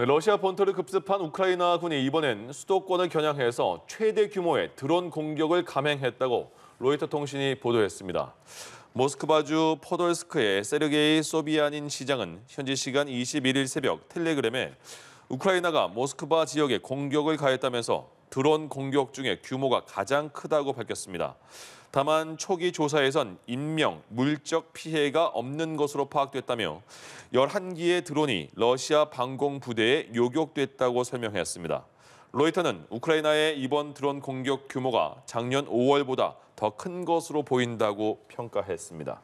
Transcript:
네, 러시아 본토를 급습한 우크라이나군이 이번엔 수도권을 겨냥해서 최대 규모의 드론 공격을 감행했다고 로이터 통신이 보도했습니다. 모스크바주 포돌스크의 세르게이 소비아닌 시장은 현지 시간 21일 새벽 텔레그램에 우크라이나가 모스크바 지역에 공격을 가했다면서 드론 공격 중에 규모가 가장 크다고 밝혔습니다. 다만 초기 조사에선 인명, 물적 피해가 없는 것으로 파악됐다며 11기의 드론이 러시아 방공 부대에 요격됐다고 설명했습니다. 로이터는 우크라이나의 이번 드론 공격 규모가 작년 5월보다 더 큰 것으로 보인다고 평가했습니다.